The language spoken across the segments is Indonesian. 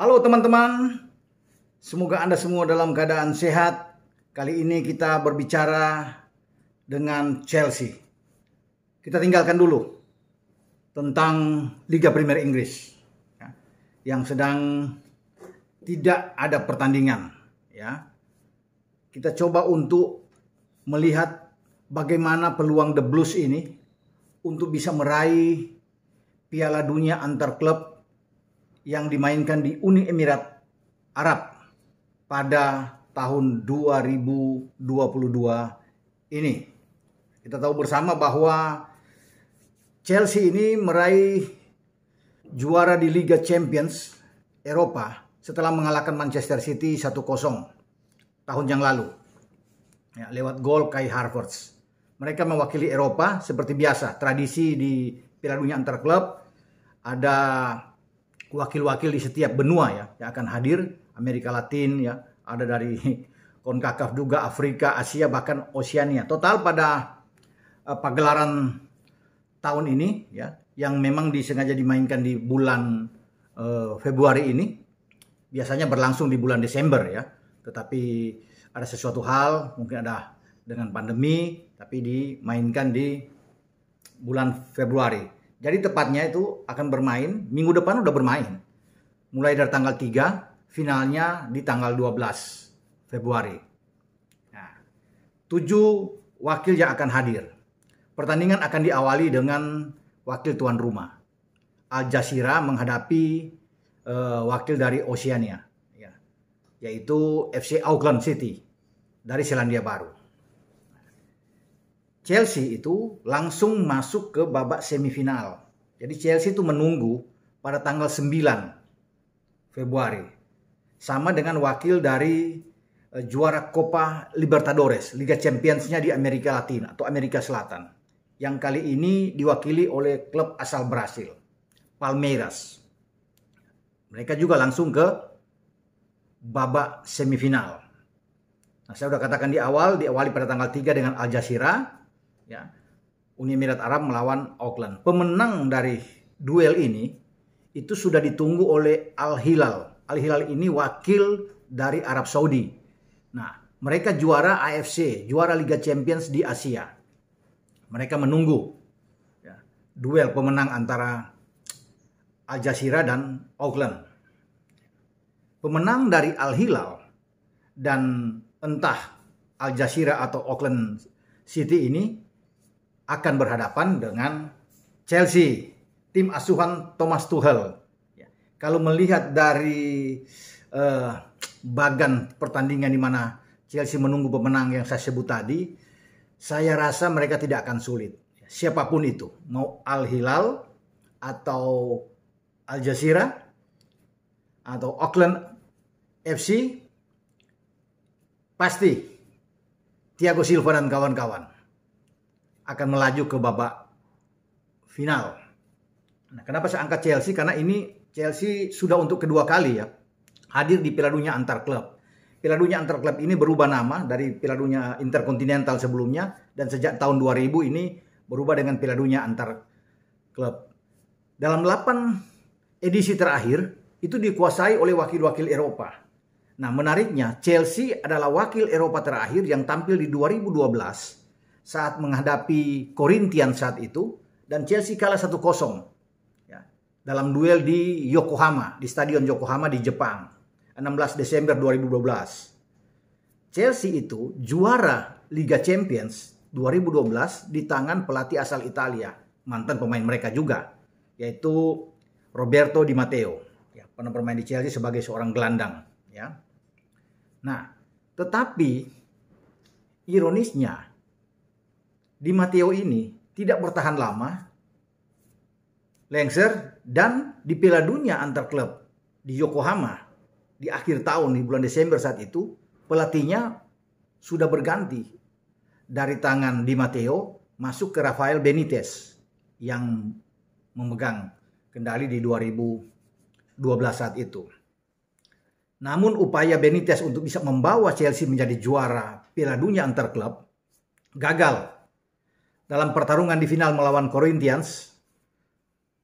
Halo teman-teman, semoga Anda semua dalam keadaan sehat. Kali ini kita berbicara dengan Chelsea. Kita tinggalkan dulu tentang Liga Premier Inggris ya, yang sedang tidak ada pertandingan. Ya, kita coba untuk melihat bagaimana peluang The Blues ini untuk bisa meraih Piala Dunia antar klub yang dimainkan di Uni Emirat Arab pada tahun 2022 ini. Kita tahu bersama bahwa Chelsea ini meraih juara di Liga Champions Eropa setelah mengalahkan Manchester City 1-0 tahun yang lalu. Ya, lewat gol Kai Harvards Mereka mewakili Eropa seperti biasa, tradisi di Piala Dunia antar klub ada wakil-wakil di setiap benua ya yang akan hadir Amerika Latin ya ada dari Konkakaf juga Afrika Asia bahkan Oceania total pada uh, pagelaran tahun ini ya yang memang disengaja dimainkan di bulan uh, Februari ini biasanya berlangsung di bulan Desember ya tetapi ada sesuatu hal mungkin ada dengan pandemi tapi dimainkan di bulan Februari jadi tepatnya itu akan bermain, minggu depan udah bermain. Mulai dari tanggal 3, finalnya di tanggal 12 Februari. Nah, 7 wakil yang akan hadir. Pertandingan akan diawali dengan wakil tuan rumah. Al Jazeera menghadapi uh, wakil dari Oceania, ya, yaitu FC Auckland City dari Selandia Baru. Chelsea itu langsung masuk ke babak semifinal. Jadi Chelsea itu menunggu pada tanggal 9 Februari. Sama dengan wakil dari eh, juara Copa Libertadores, Liga Champions-nya di Amerika Latin atau Amerika Selatan. Yang kali ini diwakili oleh klub asal Brasil, Palmeiras. Mereka juga langsung ke babak semifinal. Nah, saya sudah katakan di awal, diawali pada tanggal 3 dengan Al Jazeera, ya Uni Emirat Arab melawan Auckland. Pemenang dari duel ini itu sudah ditunggu oleh Al Hilal. Al Hilal ini wakil dari Arab Saudi. Nah, mereka juara AFC, juara Liga Champions di Asia. Mereka menunggu ya, duel pemenang antara Al Jazeera dan Auckland. Pemenang dari Al Hilal dan entah Al Jazeera atau Auckland City ini akan berhadapan dengan Chelsea, tim asuhan Thomas Tuchel. Ya. Kalau melihat dari uh, bagan pertandingan di mana Chelsea menunggu pemenang yang saya sebut tadi, saya rasa mereka tidak akan sulit. Ya. Siapapun itu, mau Al Hilal atau Al Jazeera atau Auckland FC, pasti Thiago Silva dan kawan-kawan akan melaju ke babak final. Nah, kenapa saya angkat Chelsea? Karena ini Chelsea sudah untuk kedua kali ya hadir di Piala Dunia antar klub. Piala Dunia antar klub ini berubah nama dari Piala Dunia Interkontinental sebelumnya dan sejak tahun 2000 ini berubah dengan Piala Dunia antar klub. Dalam 8 edisi terakhir itu dikuasai oleh wakil-wakil Eropa. Nah, menariknya Chelsea adalah wakil Eropa terakhir yang tampil di 2012 saat menghadapi Corinthians saat itu dan Chelsea kalah 1-0 ya, dalam duel di Yokohama, di Stadion Yokohama di Jepang, 16 Desember 2012. Chelsea itu juara Liga Champions 2012 di tangan pelatih asal Italia, mantan pemain mereka juga, yaitu Roberto Di Matteo. Ya, pernah bermain di Chelsea sebagai seorang gelandang. Ya. Nah, tetapi ironisnya di Matteo ini tidak bertahan lama, lengser dan di Piala Dunia antar klub di Yokohama di akhir tahun di bulan Desember saat itu pelatihnya sudah berganti dari tangan Di Matteo masuk ke Rafael Benitez yang memegang kendali di 2012 saat itu. Namun upaya Benitez untuk bisa membawa Chelsea menjadi juara Piala Dunia antar klub gagal dalam pertarungan di final melawan Corinthians,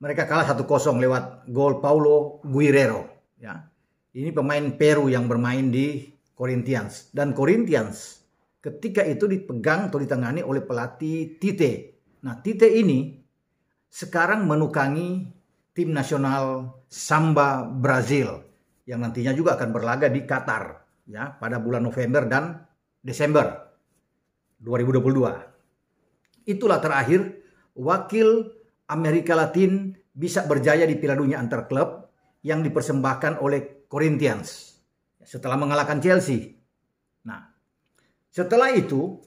mereka kalah 1-0 lewat gol Paulo Guerrero. Ya. Ini pemain Peru yang bermain di Corinthians. Dan Corinthians ketika itu dipegang atau ditangani oleh pelatih Tite. Nah Tite ini sekarang menukangi tim nasional Samba Brazil yang nantinya juga akan berlaga di Qatar ya pada bulan November dan Desember 2022. Itulah terakhir, wakil Amerika Latin bisa berjaya di Piala Dunia antar klub yang dipersembahkan oleh Corinthians setelah mengalahkan Chelsea. Nah, setelah itu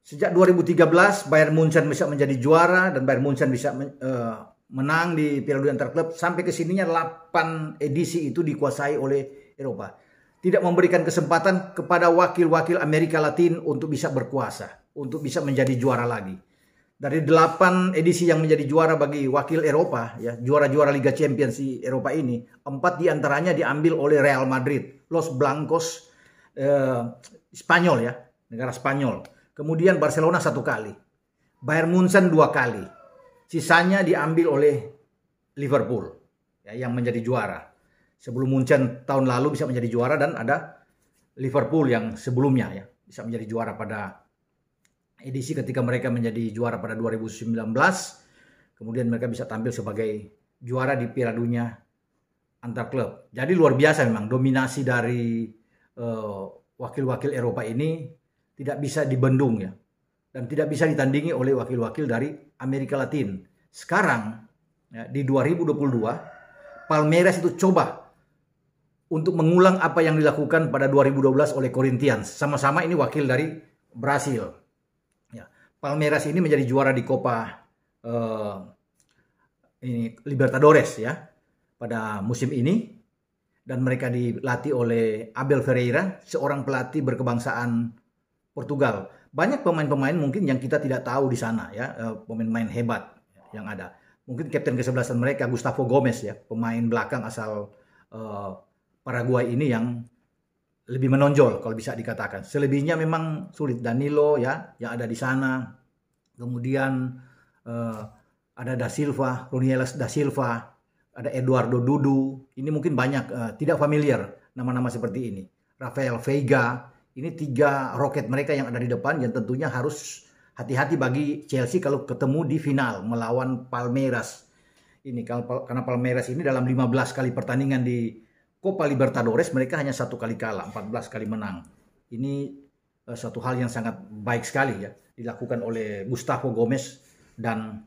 sejak 2013 Bayern Munchen bisa menjadi juara dan Bayern Munchen bisa eh, menang di Piala Dunia antar klub sampai ke sininya 8 edisi itu dikuasai oleh Eropa. Tidak memberikan kesempatan kepada wakil-wakil Amerika Latin untuk bisa berkuasa untuk bisa menjadi juara lagi. Dari delapan edisi yang menjadi juara bagi wakil Eropa, ya juara-juara Liga Champions di Eropa ini, empat diantaranya diambil oleh Real Madrid, Los Blancos, eh, Spanyol ya, negara Spanyol. Kemudian Barcelona satu kali, Bayern Munchen dua kali, sisanya diambil oleh Liverpool ya, yang menjadi juara. Sebelum Munchen tahun lalu bisa menjadi juara dan ada Liverpool yang sebelumnya ya bisa menjadi juara pada edisi ketika mereka menjadi juara pada 2019. Kemudian mereka bisa tampil sebagai juara di Piala Dunia antar klub. Jadi luar biasa memang dominasi dari eh, wakil-wakil uh, Eropa ini tidak bisa dibendung ya dan tidak bisa ditandingi oleh wakil-wakil dari Amerika Latin. Sekarang ya, di 2022 Palmeiras itu coba untuk mengulang apa yang dilakukan pada 2012 oleh Corinthians. Sama-sama ini wakil dari Brasil. Palmeiras ini menjadi juara di Copa eh, ini Libertadores ya pada musim ini dan mereka dilatih oleh Abel Ferreira, seorang pelatih berkebangsaan Portugal. Banyak pemain-pemain mungkin yang kita tidak tahu di sana ya, eh, pemain-pemain hebat yang ada. Mungkin kapten kesebelasan mereka Gustavo Gomez ya, pemain belakang asal eh, Paraguay ini yang lebih menonjol kalau bisa dikatakan. Selebihnya memang sulit Danilo ya yang ada di sana. Kemudian uh, ada Da Silva, Runielas Da Silva, ada Eduardo Dudu. Ini mungkin banyak uh, tidak familiar nama-nama seperti ini. Rafael Vega. ini tiga roket mereka yang ada di depan yang tentunya harus hati-hati bagi Chelsea kalau ketemu di final melawan Palmeiras. Ini karena Palmeiras ini dalam 15 kali pertandingan di Copa Libertadores mereka hanya satu kali kalah, 14 kali menang. Ini uh, satu hal yang sangat baik sekali ya dilakukan oleh Gustavo Gomez dan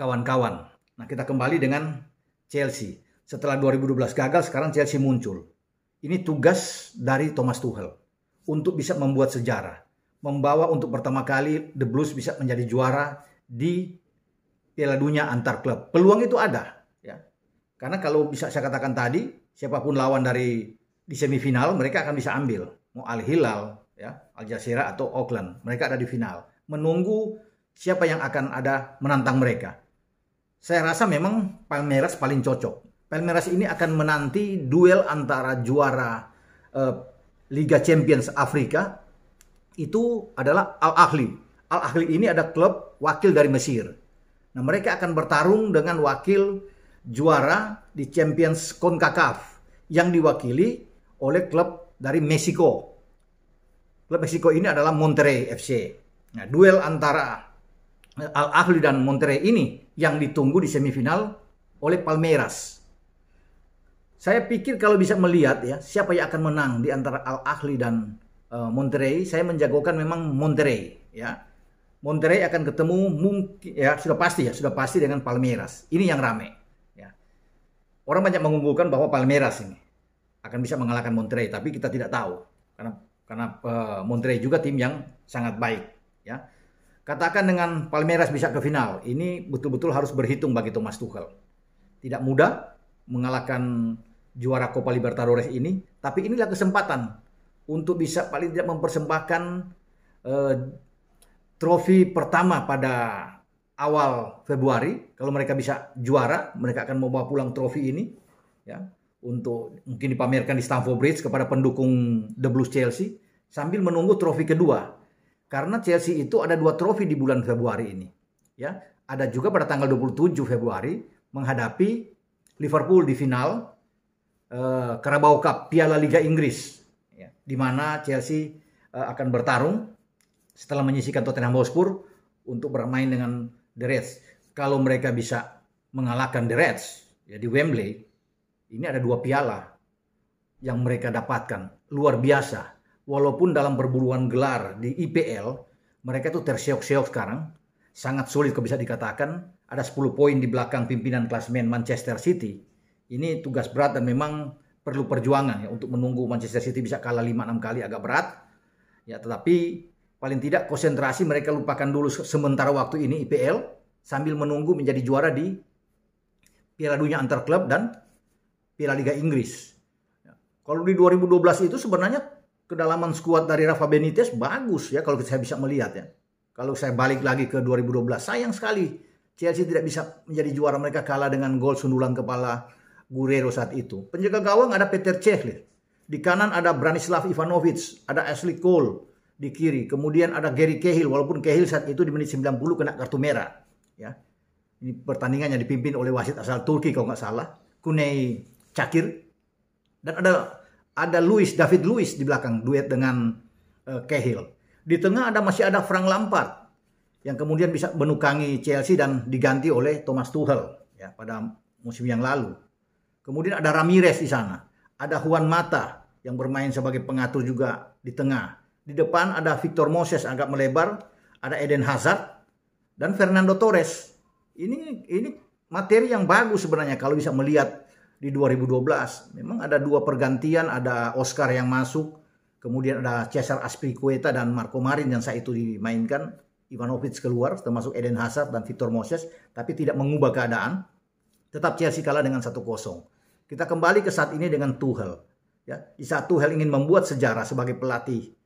kawan-kawan. Nah, kita kembali dengan Chelsea. Setelah 2012 gagal, sekarang Chelsea muncul. Ini tugas dari Thomas Tuchel untuk bisa membuat sejarah, membawa untuk pertama kali The Blues bisa menjadi juara di Piala Dunia antar klub. Peluang itu ada, ya. Karena kalau bisa saya katakan tadi, siapapun lawan dari di semifinal mereka akan bisa ambil mau Al Hilal ya Al Jazeera atau Auckland mereka ada di final menunggu siapa yang akan ada menantang mereka saya rasa memang Palmeiras paling cocok Palmeiras ini akan menanti duel antara juara eh, Liga Champions Afrika itu adalah Al Ahli Al Ahli ini ada klub wakil dari Mesir nah mereka akan bertarung dengan wakil juara di Champions CONCACAF yang diwakili oleh klub dari Meksiko. Klub Meksiko ini adalah Monterrey FC. Nah, duel antara eh, Al Ahly dan Monterrey ini yang ditunggu di semifinal oleh Palmeiras. Saya pikir kalau bisa melihat ya siapa yang akan menang di antara Al Ahly dan uh, Monterrey, saya menjagokan memang Monterrey ya. Monterrey akan ketemu mungkin ya sudah pasti ya sudah pasti dengan Palmeiras. Ini yang rame. Orang banyak mengunggulkan bahwa Palmeiras ini akan bisa mengalahkan Monterrey, tapi kita tidak tahu karena karena uh, Monterrey juga tim yang sangat baik, ya. Katakan dengan Palmeiras bisa ke final, ini betul-betul harus berhitung bagi Thomas Tuchel. Tidak mudah mengalahkan juara Copa Libertadores ini, tapi inilah kesempatan untuk bisa paling tidak mempersembahkan uh, trofi pertama pada awal Februari kalau mereka bisa juara mereka akan membawa pulang trofi ini ya untuk mungkin dipamerkan di Stamford Bridge kepada pendukung The Blues Chelsea sambil menunggu trofi kedua karena Chelsea itu ada dua trofi di bulan Februari ini ya ada juga pada tanggal 27 Februari menghadapi Liverpool di final eh, Carabao Cup Piala Liga Inggris ya, di mana Chelsea eh, akan bertarung setelah menyisikan Tottenham Hotspur untuk bermain dengan The Reds. Kalau mereka bisa mengalahkan The Reds ya di Wembley, ini ada dua piala yang mereka dapatkan. Luar biasa. Walaupun dalam perburuan gelar di IPL, mereka tuh terseok-seok sekarang. Sangat sulit kalau bisa dikatakan. Ada 10 poin di belakang pimpinan klasmen Manchester City. Ini tugas berat dan memang perlu perjuangan ya untuk menunggu Manchester City bisa kalah 5-6 kali agak berat. Ya, tetapi Paling tidak konsentrasi mereka lupakan dulu sementara waktu ini IPL sambil menunggu menjadi juara di Piala Dunia Antar Klub dan Piala Liga Inggris. Ya. Kalau di 2012 itu sebenarnya kedalaman skuad dari Rafa Benitez bagus ya kalau saya bisa melihat ya. Kalau saya balik lagi ke 2012, sayang sekali Chelsea tidak bisa menjadi juara mereka kalah dengan gol sundulan kepala Guerrero saat itu. Penjaga gawang ada Peter Cech. Di kanan ada Branislav Ivanovic, ada Ashley Cole, di kiri. Kemudian ada Gary Cahill walaupun Cahill saat itu di menit 90 kena kartu merah ya. Ini pertandingan yang dipimpin oleh wasit asal Turki kalau nggak salah, Kunei Cakir. Dan ada ada Luis David Luis di belakang duet dengan uh, Cahill. Di tengah ada masih ada Frank Lampard yang kemudian bisa menukangi Chelsea dan diganti oleh Thomas Tuchel ya pada musim yang lalu. Kemudian ada Ramirez di sana, ada Juan Mata yang bermain sebagai pengatur juga di tengah. Di depan ada Victor Moses agak melebar, ada Eden Hazard dan Fernando Torres. Ini ini materi yang bagus sebenarnya kalau bisa melihat di 2012. Memang ada dua pergantian, ada Oscar yang masuk, kemudian ada Cesar Aspilicueta dan Marco Marin yang saat itu dimainkan. Ivanovic keluar termasuk Eden Hazard dan Victor Moses tapi tidak mengubah keadaan. Tetap Chelsea kalah dengan 1-0. Kita kembali ke saat ini dengan Tuchel. Ya, di saat Tuchel ingin membuat sejarah sebagai pelatih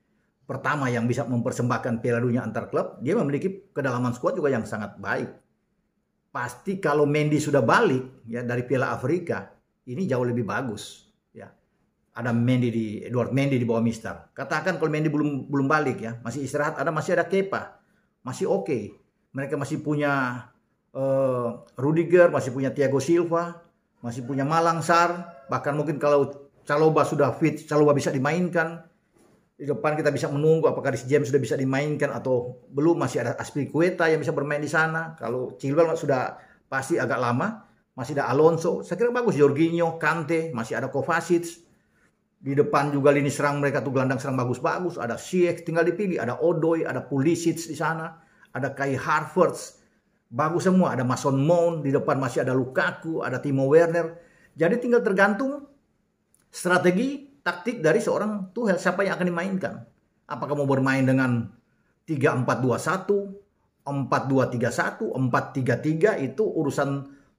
pertama yang bisa mempersembahkan Piala Dunia antar klub, dia memiliki kedalaman squad juga yang sangat baik. Pasti kalau Mendy sudah balik ya dari Piala Afrika, ini jauh lebih bagus ya. Ada Mendy di Edward Mendy di bawah Mister. Katakan kalau Mendy belum belum balik ya, masih istirahat, ada masih ada Kepa. Masih oke. Okay. Mereka masih punya uh, Rudiger, masih punya Thiago Silva, masih punya Malangsar, bahkan mungkin kalau Caloba sudah fit, Caloba bisa dimainkan di depan kita bisa menunggu apakah Rhys James sudah bisa dimainkan atau belum masih ada Aspilicueta yang bisa bermain di sana kalau Chilwell sudah pasti agak lama masih ada Alonso saya kira bagus Jorginho Kante masih ada Kovacic di depan juga lini serang mereka tuh gelandang serang bagus-bagus ada siek tinggal dipilih ada Odoi ada Pulisic di sana ada Kai Harvards bagus semua ada Mason Mount di depan masih ada Lukaku ada Timo Werner jadi tinggal tergantung strategi taktik dari seorang Tuhel. siapa yang akan dimainkan. Apakah mau bermain dengan 3-4-2-1, 4-2-3-1, 4-3-3 itu urusan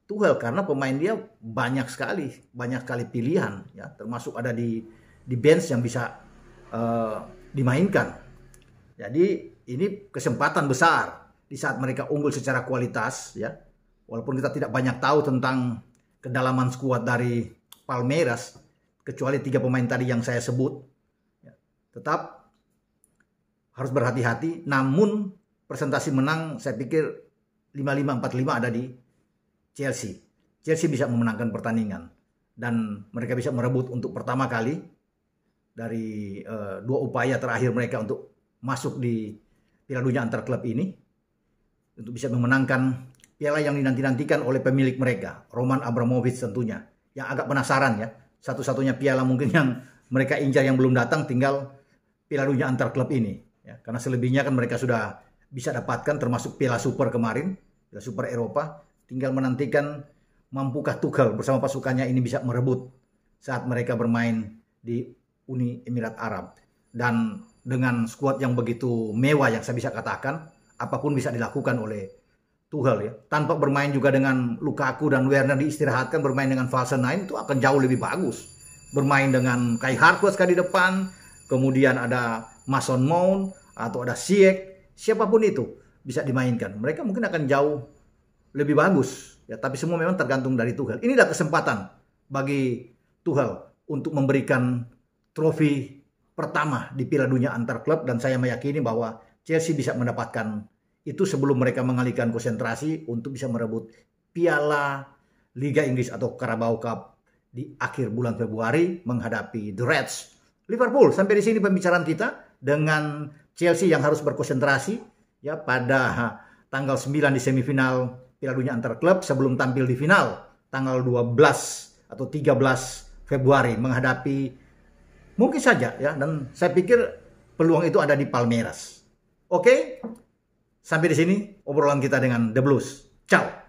Tuhel. karena pemain dia banyak sekali, banyak sekali pilihan ya, termasuk ada di di bench yang bisa uh, dimainkan. Jadi ini kesempatan besar di saat mereka unggul secara kualitas ya. Walaupun kita tidak banyak tahu tentang kedalaman skuad dari Palmeiras, kecuali tiga pemain tadi yang saya sebut, ya, tetap harus berhati-hati. Namun presentasi menang saya pikir 55-45 ada di Chelsea. Chelsea bisa memenangkan pertandingan dan mereka bisa merebut untuk pertama kali dari uh, dua upaya terakhir mereka untuk masuk di Piala Dunia antar klub ini untuk bisa memenangkan piala yang dinanti-nantikan oleh pemilik mereka, Roman Abramovich tentunya, yang agak penasaran ya satu-satunya piala mungkin yang mereka incar yang belum datang tinggal piala dunia antar klub ini. Ya, karena selebihnya kan mereka sudah bisa dapatkan termasuk piala super kemarin, piala super Eropa. Tinggal menantikan mampukah Tuchel bersama pasukannya ini bisa merebut saat mereka bermain di Uni Emirat Arab. Dan dengan skuad yang begitu mewah yang saya bisa katakan, apapun bisa dilakukan oleh Tuchel ya, tanpa bermain juga dengan Lukaku dan Werner diistirahatkan bermain dengan fase 9 itu akan jauh lebih bagus. Bermain dengan Kai Hartwell kan di depan, kemudian ada Mason Mount atau ada Siek, siapapun itu bisa dimainkan. Mereka mungkin akan jauh lebih bagus. Ya, tapi semua memang tergantung dari Tuchel. Ini adalah kesempatan bagi Tuchel untuk memberikan trofi pertama di Piala Dunia antar klub dan saya meyakini bahwa Chelsea bisa mendapatkan itu sebelum mereka mengalihkan konsentrasi untuk bisa merebut piala Liga Inggris atau Carabao Cup di akhir bulan Februari menghadapi The Reds. Liverpool sampai di sini pembicaraan kita dengan Chelsea yang harus berkonsentrasi ya pada tanggal 9 di semifinal Piala Dunia Antar Klub sebelum tampil di final tanggal 12 atau 13 Februari menghadapi mungkin saja ya dan saya pikir peluang itu ada di Palmeiras. Oke, Sampai di sini obrolan kita dengan The Blues. Ciao.